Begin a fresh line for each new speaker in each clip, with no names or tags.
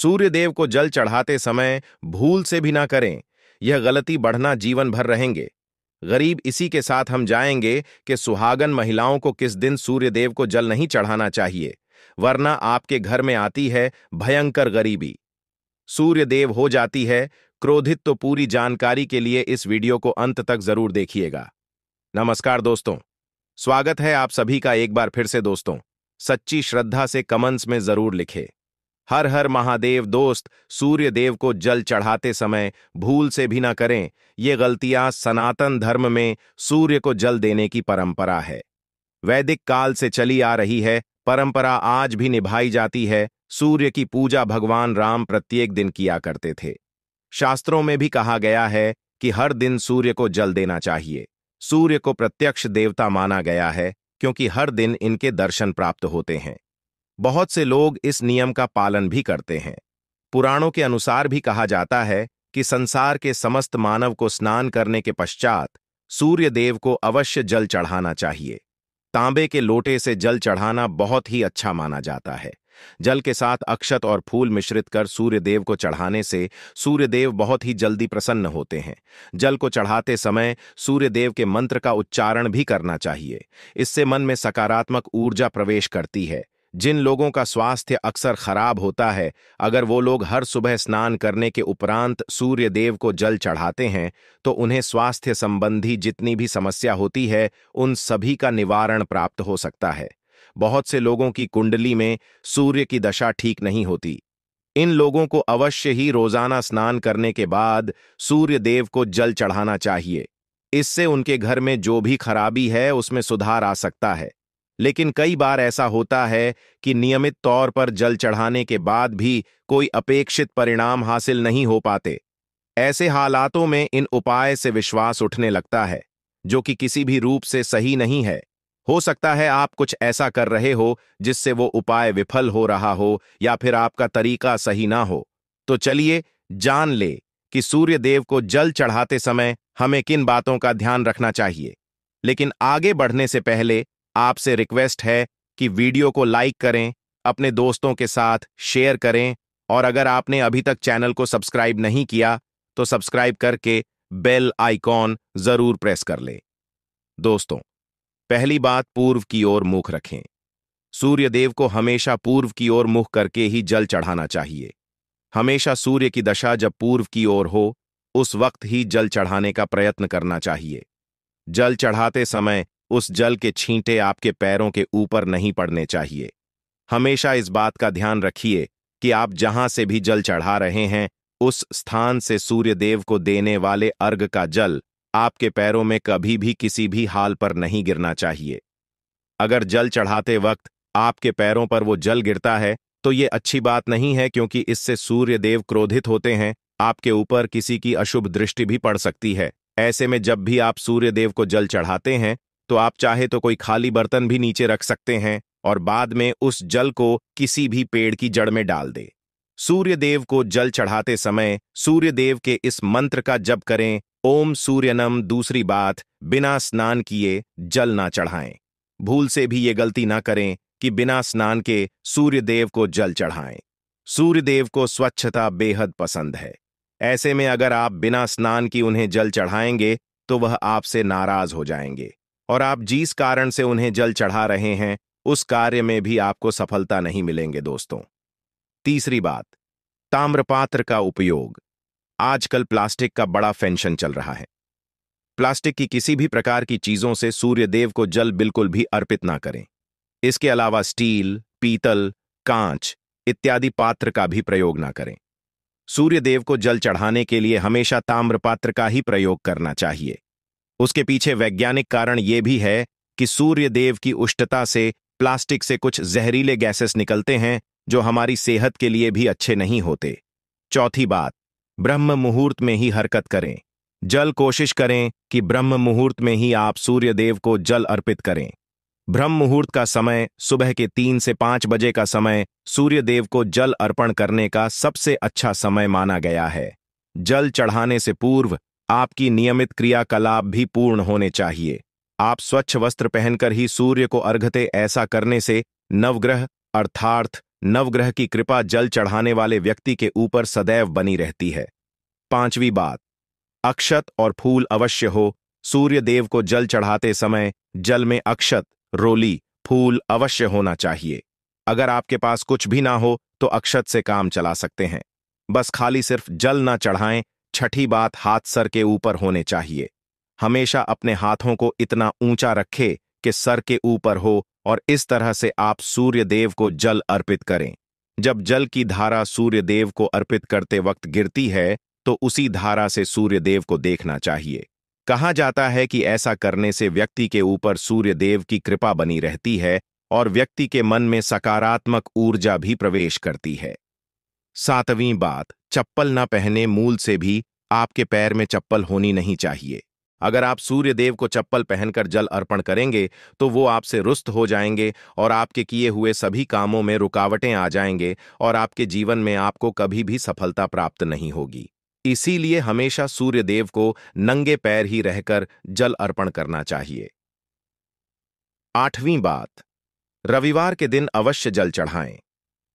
सूर्यदेव को जल चढ़ाते समय भूल से भी ना करें यह गलती बढ़ना जीवन भर रहेंगे गरीब इसी के साथ हम जाएंगे कि सुहागन महिलाओं को किस दिन सूर्यदेव को जल नहीं चढ़ाना चाहिए वरना आपके घर में आती है भयंकर गरीबी सूर्यदेव हो जाती है क्रोधित तो पूरी जानकारी के लिए इस वीडियो को अंत तक जरूर देखिएगा नमस्कार दोस्तों स्वागत है आप सभी का एक बार फिर से दोस्तों सच्ची श्रद्धा से कमेंट्स में जरूर लिखें हर हर महादेव दोस्त सूर्य देव को जल चढ़ाते समय भूल से भी ना करें ये गलतियां सनातन धर्म में सूर्य को जल देने की परंपरा है वैदिक काल से चली आ रही है परंपरा आज भी निभाई जाती है सूर्य की पूजा भगवान राम प्रत्येक दिन किया करते थे शास्त्रों में भी कहा गया है कि हर दिन सूर्य को जल देना चाहिए सूर्य को प्रत्यक्ष देवता माना गया है क्योंकि हर दिन इनके दर्शन प्राप्त होते हैं बहुत से लोग इस नियम का पालन भी करते हैं पुराणों के अनुसार भी कहा जाता है कि संसार के समस्त मानव को स्नान करने के पश्चात सूर्य देव को अवश्य जल चढ़ाना चाहिए तांबे के लोटे से जल चढ़ाना बहुत ही अच्छा माना जाता है जल के साथ अक्षत और फूल मिश्रित कर सूर्यदेव को चढ़ाने से सूर्यदेव बहुत ही जल्दी प्रसन्न होते हैं जल को चढ़ाते समय सूर्यदेव के मंत्र का उच्चारण भी करना चाहिए इससे मन में सकारात्मक ऊर्जा प्रवेश करती है जिन लोगों का स्वास्थ्य अक्सर खराब होता है अगर वो लोग हर सुबह स्नान करने के उपरांत सूर्य देव को जल चढ़ाते हैं तो उन्हें स्वास्थ्य संबंधी जितनी भी समस्या होती है उन सभी का निवारण प्राप्त हो सकता है बहुत से लोगों की कुंडली में सूर्य की दशा ठीक नहीं होती इन लोगों को अवश्य ही रोजाना स्नान करने के बाद सूर्य देव को जल चढ़ाना चाहिए इससे उनके घर में जो भी खराबी है उसमें सुधार आ सकता है लेकिन कई बार ऐसा होता है कि नियमित तौर पर जल चढ़ाने के बाद भी कोई अपेक्षित परिणाम हासिल नहीं हो पाते ऐसे हालातों में इन उपाय से विश्वास उठने लगता है जो कि किसी भी रूप से सही नहीं है हो सकता है आप कुछ ऐसा कर रहे हो जिससे वो उपाय विफल हो रहा हो या फिर आपका तरीका सही ना हो तो चलिए जान ले कि सूर्य देव को जल चढ़ाते समय हमें किन बातों का ध्यान रखना चाहिए लेकिन आगे बढ़ने से पहले आपसे रिक्वेस्ट है कि वीडियो को लाइक करें अपने दोस्तों के साथ शेयर करें और अगर आपने अभी तक चैनल को सब्सक्राइब नहीं किया तो सब्सक्राइब करके बेल आइकॉन जरूर प्रेस कर ले दोस्तों पहली बात पूर्व की ओर मुख रखें सूर्यदेव को हमेशा पूर्व की ओर मुख करके ही जल चढ़ाना चाहिए हमेशा सूर्य की दशा जब पूर्व की ओर हो उस वक्त ही जल चढ़ाने का प्रयत्न करना चाहिए जल चढ़ाते समय उस जल के छींटे आपके पैरों के ऊपर नहीं पड़ने चाहिए हमेशा इस बात का ध्यान रखिए कि आप जहां से भी जल चढ़ा रहे हैं उस स्थान से सूर्यदेव को देने वाले अर्घ का जल आपके पैरों में कभी भी किसी भी हाल पर नहीं गिरना चाहिए अगर जल चढ़ाते वक्त आपके पैरों पर वो जल गिरता है तो ये अच्छी बात नहीं है क्योंकि इससे सूर्यदेव क्रोधित होते हैं आपके ऊपर किसी की अशुभ दृष्टि भी पड़ सकती है ऐसे में जब भी आप सूर्यदेव को जल चढ़ाते हैं तो आप चाहे तो कोई खाली बर्तन भी नीचे रख सकते हैं और बाद में उस जल को किसी भी पेड़ की जड़ में डाल दे सूर्यदेव को जल चढ़ाते समय सूर्यदेव के इस मंत्र का जप करें ओम सूर्यनम दूसरी बात बिना स्नान किए जल ना चढ़ाएं भूल से भी ये गलती ना करें कि बिना स्नान के सूर्यदेव को जल चढ़ाएं सूर्यदेव को स्वच्छता बेहद पसंद है ऐसे में अगर आप बिना स्नान की उन्हें जल चढ़ाएंगे तो वह आपसे नाराज हो जाएंगे और आप जिस कारण से उन्हें जल चढ़ा रहे हैं उस कार्य में भी आपको सफलता नहीं मिलेंगे दोस्तों तीसरी बात ताम्रपात्र का उपयोग आजकल प्लास्टिक का बड़ा फैंशन चल रहा है प्लास्टिक की किसी भी प्रकार की चीजों से सूर्यदेव को जल बिल्कुल भी अर्पित ना करें इसके अलावा स्टील पीतल कांच इत्यादि पात्र का भी प्रयोग ना करें सूर्यदेव को जल चढ़ाने के लिए हमेशा ताम्रपात्र का ही प्रयोग करना चाहिए उसके पीछे वैज्ञानिक कारण ये भी है कि सूर्य देव की उष्टता से प्लास्टिक से कुछ जहरीले गैसेस निकलते हैं जो हमारी सेहत के लिए भी अच्छे नहीं होते चौथी बात ब्रह्म मुहूर्त में ही हरकत करें जल कोशिश करें कि ब्रह्म मुहूर्त में ही आप सूर्य देव को जल अर्पित करें ब्रह्म मुहूर्त का समय सुबह के तीन से पांच बजे का समय सूर्य देव को जल अर्पण करने का सबसे अच्छा समय माना गया है जल चढ़ाने से पूर्व आपकी नियमित क्रियाकलाप भी पूर्ण होने चाहिए आप स्वच्छ वस्त्र पहनकर ही सूर्य को अर्घते ऐसा करने से नवग्रह अर्थार्थ नवग्रह की कृपा जल चढ़ाने वाले व्यक्ति के ऊपर सदैव बनी रहती है पांचवी बात अक्षत और फूल अवश्य हो सूर्य देव को जल चढ़ाते समय जल में अक्षत रोली फूल अवश्य होना चाहिए अगर आपके पास कुछ भी ना हो तो अक्षत से काम चला सकते हैं बस खाली सिर्फ जल ना चढ़ाएं छठी बात हाथ सर के ऊपर होने चाहिए हमेशा अपने हाथों को इतना ऊंचा रखें कि सर के ऊपर हो और इस तरह से आप सूर्य देव को जल अर्पित करें जब जल की धारा सूर्य देव को अर्पित करते वक्त गिरती है तो उसी धारा से सूर्य देव को देखना चाहिए कहा जाता है कि ऐसा करने से व्यक्ति के ऊपर सूर्य देव की कृपा बनी रहती है और व्यक्ति के मन में सकारात्मक ऊर्जा भी प्रवेश करती है सातवीं बात चप्पल न पहने मूल से भी आपके पैर में चप्पल होनी नहीं चाहिए अगर आप सूर्य देव को चप्पल पहनकर जल अर्पण करेंगे तो वो आपसे रुस्त हो जाएंगे और आपके किए हुए सभी कामों में रुकावटें आ जाएंगे और आपके जीवन में आपको कभी भी सफलता प्राप्त नहीं होगी इसीलिए हमेशा सूर्य देव को नंगे पैर ही रहकर जल अर्पण करना चाहिए आठवीं बात रविवार के दिन अवश्य जल चढ़ाएं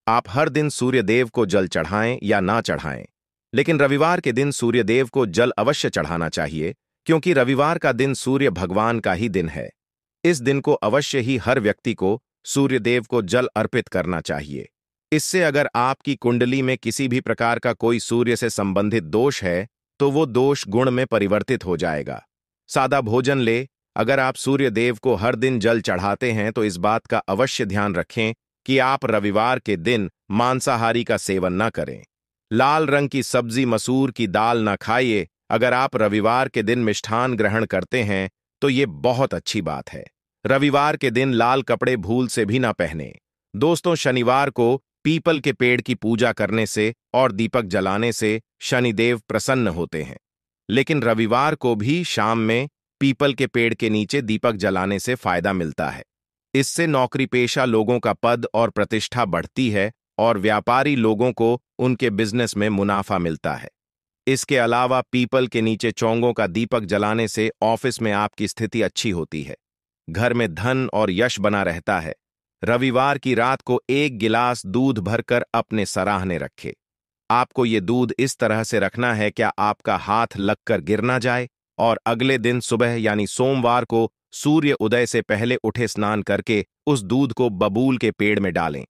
आप हर दिन सूर्यदेव को जल चढ़ाएं या ना चढ़ाएं लेकिन रविवार के दिन सूर्यदेव को जल अवश्य चढ़ाना चाहिए क्योंकि रविवार का दिन सूर्य भगवान का ही दिन है इस दिन को अवश्य ही हर व्यक्ति को सूर्यदेव को जल अर्पित करना चाहिए इससे अगर आपकी कुंडली में किसी भी प्रकार का कोई सूर्य से संबंधित दोष है तो वो दोष गुण में परिवर्तित हो जाएगा सादा भोजन ले अगर आप सूर्य देव को हर दिन जल चढ़ाते हैं तो इस बात का अवश्य ध्यान रखें कि आप रविवार के दिन मांसाहारी का सेवन न करें लाल रंग की सब्जी मसूर की दाल न खाइए अगर आप रविवार के दिन मिष्ठान ग्रहण करते हैं तो ये बहुत अच्छी बात है रविवार के दिन लाल कपड़े भूल से भी ना पहने दोस्तों शनिवार को पीपल के पेड़ की पूजा करने से और दीपक जलाने से शनिदेव प्रसन्न होते हैं लेकिन रविवार को भी शाम में पीपल के पेड़ के नीचे दीपक जलाने से फायदा मिलता है इससे नौकरी पेशा लोगों का पद और प्रतिष्ठा बढ़ती है और व्यापारी लोगों को उनके बिजनेस में मुनाफा मिलता है इसके अलावा पीपल के नीचे चौंगों का दीपक जलाने से ऑफिस में आपकी स्थिति अच्छी होती है घर में धन और यश बना रहता है रविवार की रात को एक गिलास दूध भरकर अपने सराहने रखे आपको ये दूध इस तरह से रखना है क्या आपका हाथ लगकर गिर ना जाए और अगले दिन सुबह यानी सोमवार को सूर्य उदय से पहले उठे स्नान करके उस दूध को बबूल के पेड़ में डालें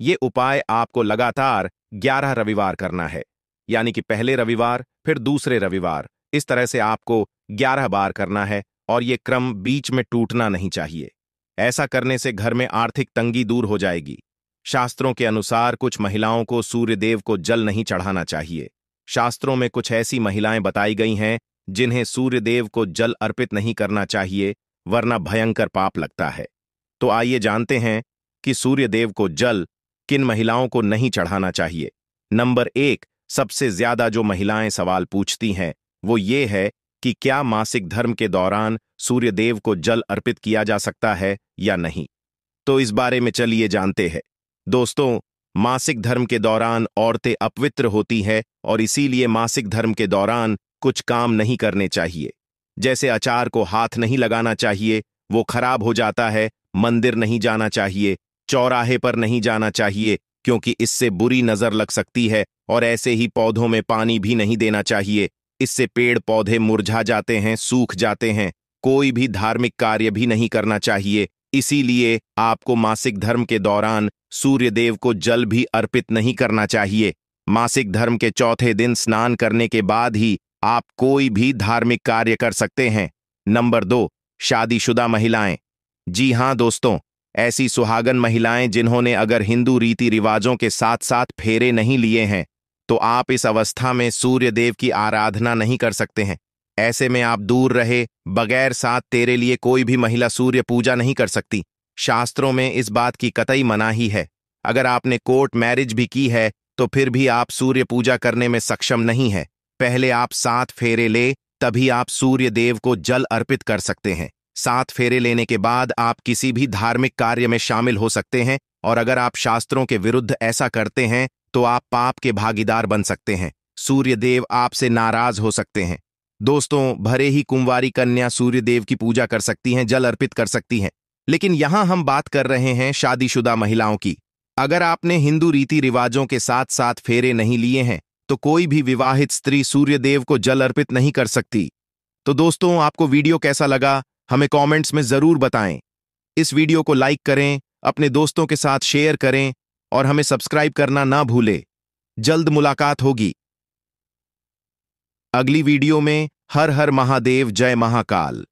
ये उपाय आपको लगातार ग्यारह रविवार करना है यानी कि पहले रविवार फिर दूसरे रविवार इस तरह से आपको ग्यारह बार करना है और ये क्रम बीच में टूटना नहीं चाहिए ऐसा करने से घर में आर्थिक तंगी दूर हो जाएगी शास्त्रों के अनुसार कुछ महिलाओं को सूर्यदेव को जल नहीं चढ़ाना चाहिए शास्त्रों में कुछ ऐसी महिलाएं बताई गई हैं जिन्हें सूर्यदेव को जल अर्पित नहीं करना चाहिए वरना भयंकर पाप लगता है तो आइए जानते हैं कि सूर्यदेव को जल किन महिलाओं को नहीं चढ़ाना चाहिए नंबर एक सबसे ज्यादा जो महिलाएं सवाल पूछती हैं वो ये है कि क्या मासिक धर्म के दौरान सूर्यदेव को जल अर्पित किया जा सकता है या नहीं तो इस बारे में चलिए जानते हैं दोस्तों मासिक धर्म के दौरान औरतें अपवित्र होती हैं और इसीलिए मासिक धर्म के दौरान कुछ काम नहीं करने चाहिए जैसे अचार को हाथ नहीं लगाना चाहिए वो खराब हो जाता है मंदिर नहीं जाना चाहिए चौराहे पर नहीं जाना चाहिए क्योंकि इससे बुरी नजर लग सकती है और ऐसे ही पौधों में पानी भी नहीं देना चाहिए इससे पेड़ पौधे मुरझा जाते हैं सूख जाते हैं कोई भी धार्मिक कार्य भी नहीं करना चाहिए इसीलिए आपको मासिक धर्म के दौरान सूर्य देव को जल भी अर्पित नहीं करना चाहिए मासिक धर्म के चौथे दिन स्नान करने के बाद ही आप कोई भी धार्मिक कार्य कर सकते हैं नंबर दो शादीशुदा महिलाएं जी हां दोस्तों ऐसी सुहागन महिलाएं जिन्होंने अगर हिंदू रीति रिवाजों के साथ साथ फेरे नहीं लिए हैं तो आप इस अवस्था में सूर्य देव की आराधना नहीं कर सकते हैं ऐसे में आप दूर रहे बगैर साथ तेरे लिए कोई भी महिला सूर्य पूजा नहीं कर सकती शास्त्रों में इस बात की कतई मनाही है अगर आपने कोर्ट मैरिज भी की है तो फिर भी आप सूर्य पूजा करने में सक्षम नहीं है पहले आप सात फेरे ले तभी आप सूर्य देव को जल अर्पित कर सकते हैं सात फेरे लेने के बाद आप किसी भी धार्मिक कार्य में शामिल हो सकते हैं और अगर आप शास्त्रों के विरुद्ध ऐसा करते हैं तो आप पाप के भागीदार बन सकते हैं सूर्य देव आपसे नाराज हो सकते हैं दोस्तों भरे ही कुंवारी कन्या सूर्य देव की पूजा कर सकती हैं जल अर्पित कर सकती हैं लेकिन यहां हम बात कर रहे हैं शादीशुदा महिलाओं की अगर आपने हिंदू रीति रिवाजों के साथ साथ फेरे नहीं लिए हैं तो कोई भी विवाहित स्त्री सूर्यदेव को जल अर्पित नहीं कर सकती तो दोस्तों आपको वीडियो कैसा लगा हमें कमेंट्स में ज़रूर बताएं इस वीडियो को लाइक करें अपने दोस्तों के साथ शेयर करें और हमें सब्सक्राइब करना ना भूलें जल्द मुलाकात होगी अगली वीडियो में हर हर महादेव जय महाकाल